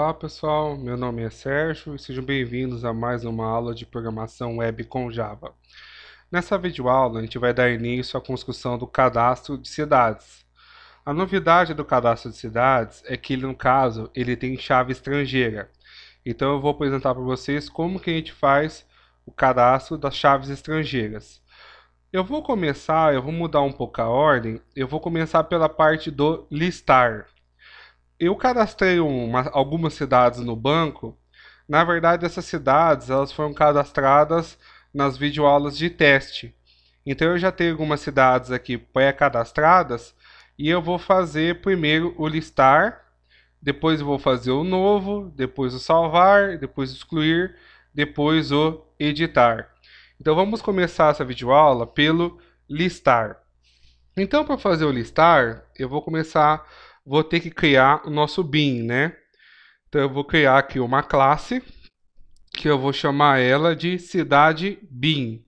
Olá pessoal, meu nome é Sérgio e sejam bem-vindos a mais uma aula de programação web com Java. Nessa videoaula a gente vai dar início à construção do cadastro de cidades. A novidade do cadastro de cidades é que ele, no caso ele tem chave estrangeira. Então eu vou apresentar para vocês como que a gente faz o cadastro das chaves estrangeiras. Eu vou começar, eu vou mudar um pouco a ordem, eu vou começar pela parte do listar eu cadastrei uma, algumas cidades no banco. Na verdade, essas cidades elas foram cadastradas nas videoaulas de teste. Então eu já tenho algumas cidades aqui pré-cadastradas e eu vou fazer primeiro o listar, depois vou fazer o novo, depois o salvar, depois o excluir, depois o editar. Então vamos começar essa videoaula pelo listar. Então para fazer o listar, eu vou começar vou ter que criar o nosso bin, né? Então eu vou criar aqui uma classe que eu vou chamar ela de cidade bin.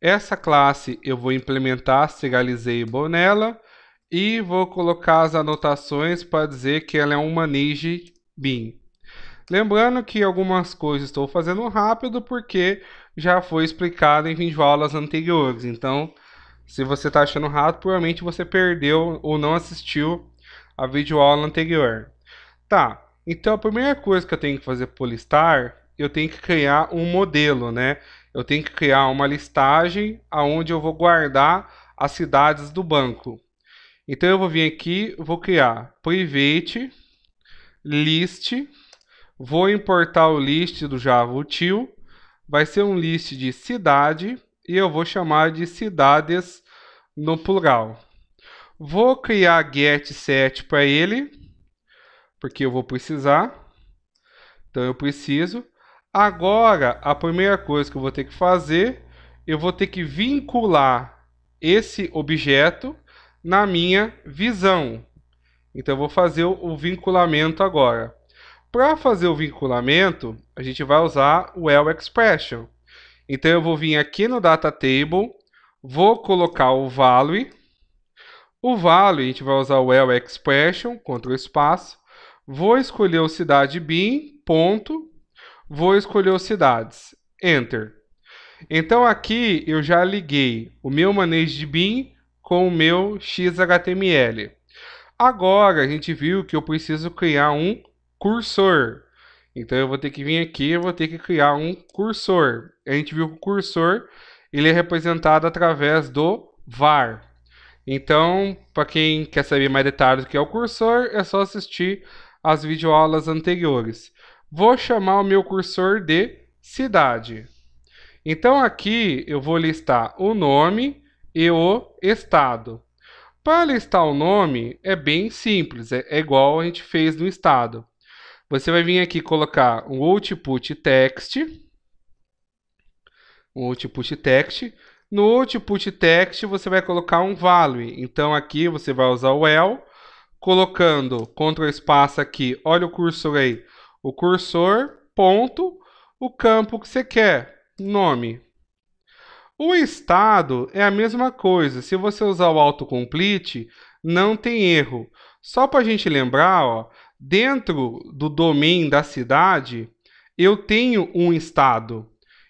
Essa classe eu vou implementar serializable nela e vou colocar as anotações para dizer que ela é um manage bin. Lembrando que algumas coisas estou fazendo rápido porque já foi explicado em aulas anteriores. Então, se você está achando rápido, provavelmente você perdeu ou não assistiu a videoaula anterior. Tá, então a primeira coisa que eu tenho que fazer para o listar, eu tenho que criar um modelo, né? Eu tenho que criar uma listagem aonde eu vou guardar as cidades do banco. Então eu vou vir aqui, vou criar private list, vou importar o list do Java util, vai ser um list de cidade e eu vou chamar de cidades no plural. Vou criar get set para ele, porque eu vou precisar. Então eu preciso. Agora, a primeira coisa que eu vou ter que fazer, eu vou ter que vincular esse objeto na minha visão. Então eu vou fazer o vinculamento agora. Para fazer o vinculamento, a gente vai usar o L expression. Então eu vou vir aqui no data table, vou colocar o value o value, a gente vai usar o well expression, contra o espaço. Vou escolher o cidade bin, ponto. Vou escolher os cidades, enter. Então aqui eu já liguei o meu manejo de bin com o meu XHTML. Agora a gente viu que eu preciso criar um cursor. Então eu vou ter que vir aqui, e vou ter que criar um cursor. A gente viu que o cursor ele é representado através do var. Então, para quem quer saber mais detalhes do que é o cursor, é só assistir as videoaulas anteriores. Vou chamar o meu cursor de cidade. Então aqui eu vou listar o nome e o estado. Para listar o nome é bem simples, é, é igual a gente fez no estado. Você vai vir aqui colocar um output text, um output text, no output text, você vai colocar um value. Então, aqui você vai usar o L, colocando Ctrl espaço aqui, olha o cursor aí, o cursor, ponto, o campo que você quer, nome. O estado é a mesma coisa. Se você usar o autocomplete, não tem erro. Só para a gente lembrar, ó, dentro do domínio da cidade, eu tenho um estado.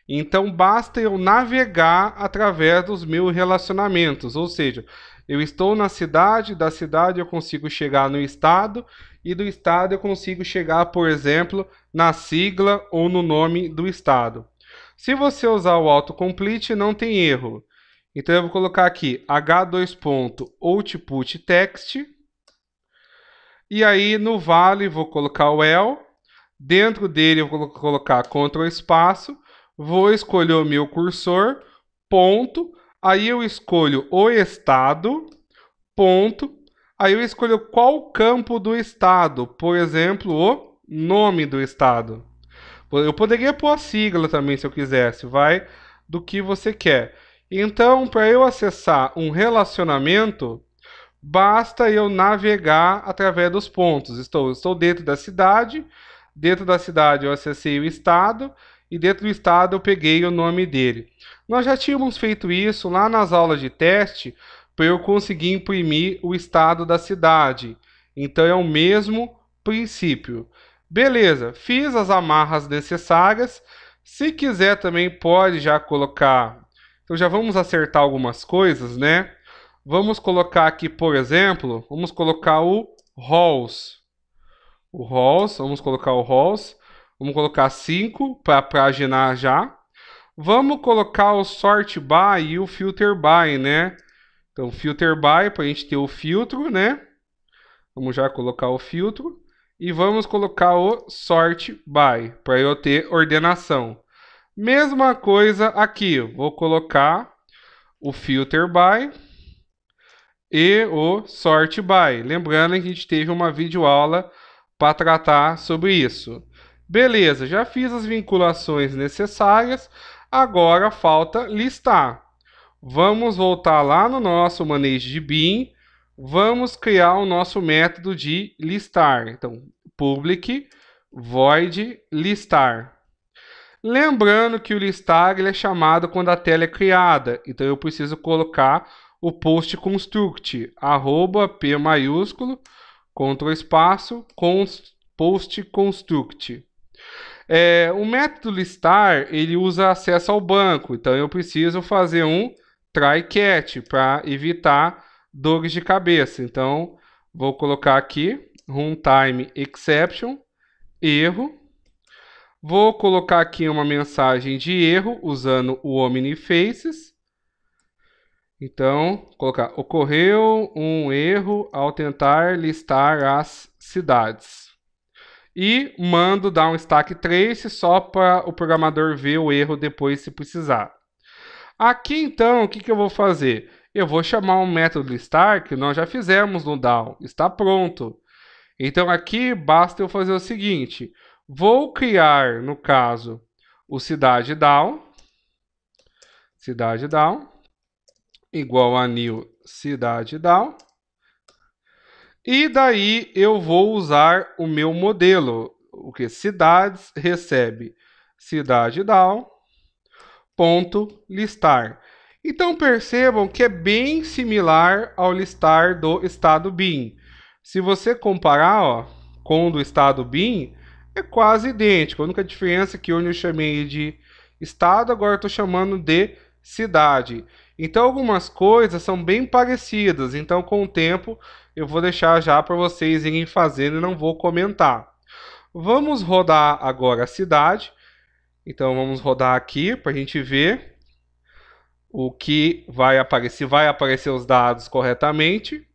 Então basta eu navegar através dos meus relacionamentos, ou seja, eu estou na cidade, da cidade eu consigo chegar no estado e do estado eu consigo chegar, por exemplo, na sigla ou no nome do estado. Se você usar o autocomplete, não tem erro. Então eu vou colocar aqui h2.output text e aí no vale vou colocar o el, dentro dele eu vou colocar ctrl espaço vou escolher o meu cursor, ponto, aí eu escolho o estado, ponto, aí eu escolho qual campo do estado, por exemplo, o nome do estado. Eu poderia pôr a sigla também se eu quisesse, vai do que você quer. Então, para eu acessar um relacionamento, basta eu navegar através dos pontos. Estou, estou dentro da cidade, dentro da cidade eu acessei o estado, e dentro do estado eu peguei o nome dele. Nós já tínhamos feito isso lá nas aulas de teste para eu conseguir imprimir o estado da cidade. Então é o mesmo princípio. Beleza, fiz as amarras necessárias. Se quiser também pode já colocar. Então já vamos acertar algumas coisas, né? Vamos colocar aqui, por exemplo, vamos colocar o halls. O halls, vamos colocar o halls. Vamos colocar 5 para paginar já. Vamos colocar o sort by e o filter by, né? Então, filter by para a gente ter o filtro, né? Vamos já colocar o filtro. E vamos colocar o sort by para eu ter ordenação. Mesma coisa aqui. Vou colocar o filter by e o sort by. Lembrando que a gente teve uma videoaula para tratar sobre isso. Beleza, já fiz as vinculações necessárias, agora falta listar. Vamos voltar lá no nosso manejo de BIM, vamos criar o nosso método de listar. Então, public void listar. Lembrando que o listar ele é chamado quando a tela é criada, então eu preciso colocar o post construct, arroba P maiúsculo, contra espaço, const, post construct. É, o método listar ele usa acesso ao banco, então eu preciso fazer um try cat para evitar dores de cabeça. Então vou colocar aqui runtime exception erro. Vou colocar aqui uma mensagem de erro usando o OmniFaces. Então, colocar ocorreu um erro ao tentar listar as cidades e mando dar um stack trace só para o programador ver o erro depois se precisar. Aqui então, o que, que eu vou fazer? Eu vou chamar um método start que nós já fizemos no DAO, está pronto. Então aqui basta eu fazer o seguinte, vou criar, no caso, o cidade DAO, cidade DAO, igual a new cidade DAO, e daí eu vou usar o meu modelo, o que cidades recebe cidade down ponto listar. Então percebam que é bem similar ao listar do estado bin. Se você comparar, ó, com o do estado bin, é quase idêntico. A única diferença é que onde eu chamei de estado, agora estou chamando de cidade. Então algumas coisas são bem parecidas, então com o tempo eu vou deixar já para vocês irem fazendo e não vou comentar. Vamos rodar agora a cidade. Então vamos rodar aqui para a gente ver o que vai aparecer, vai aparecer os dados corretamente.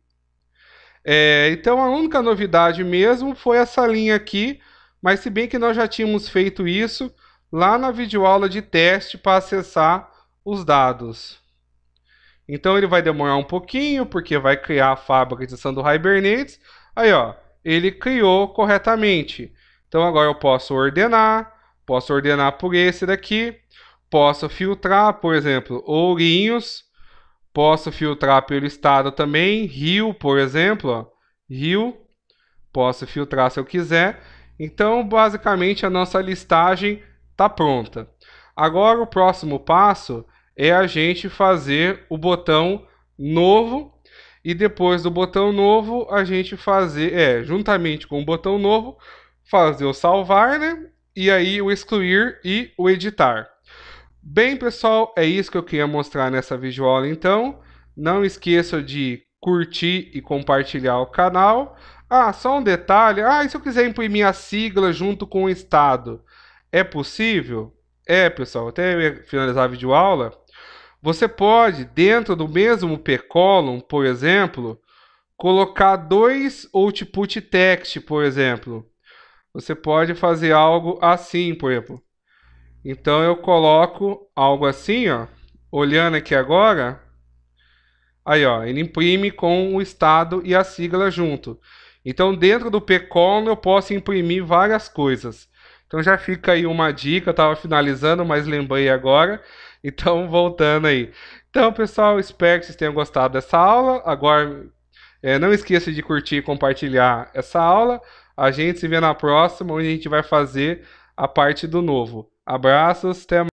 É, então a única novidade mesmo foi essa linha aqui, mas se bem que nós já tínhamos feito isso lá na videoaula de teste para acessar os dados. Então ele vai demorar um pouquinho, porque vai criar a fabricação do Hibernate. Aí, ó, ele criou corretamente. Então agora eu posso ordenar, posso ordenar por esse daqui, posso filtrar, por exemplo, ourinhos, posso filtrar pelo estado também, rio, por exemplo, ó, rio, posso filtrar se eu quiser. Então, basicamente, a nossa listagem está pronta. Agora, o próximo passo é a gente fazer o botão novo e depois do botão novo a gente fazer, é, juntamente com o botão novo, fazer o salvar, né? E aí o excluir e o editar. Bem, pessoal, é isso que eu queria mostrar nessa videoaula então. Não esqueça de curtir e compartilhar o canal. Ah, só um detalhe. Ah, e se eu quiser imprimir a sigla junto com o estado? É possível? É, pessoal, até finalizar a videoaula, você pode, dentro do mesmo pcolumn, column por exemplo, colocar dois output text, por exemplo. Você pode fazer algo assim, por exemplo. Então eu coloco algo assim, ó, olhando aqui agora. Aí, ó, ele imprime com o estado e a sigla junto. Então dentro do pcolumn column eu posso imprimir várias coisas. Então já fica aí uma dica, eu estava finalizando, mas lembrei agora. Então, voltando aí. Então, pessoal, espero que vocês tenham gostado dessa aula. Agora, é, não esqueça de curtir e compartilhar essa aula. A gente se vê na próxima, onde a gente vai fazer a parte do novo. Abraços, até mais.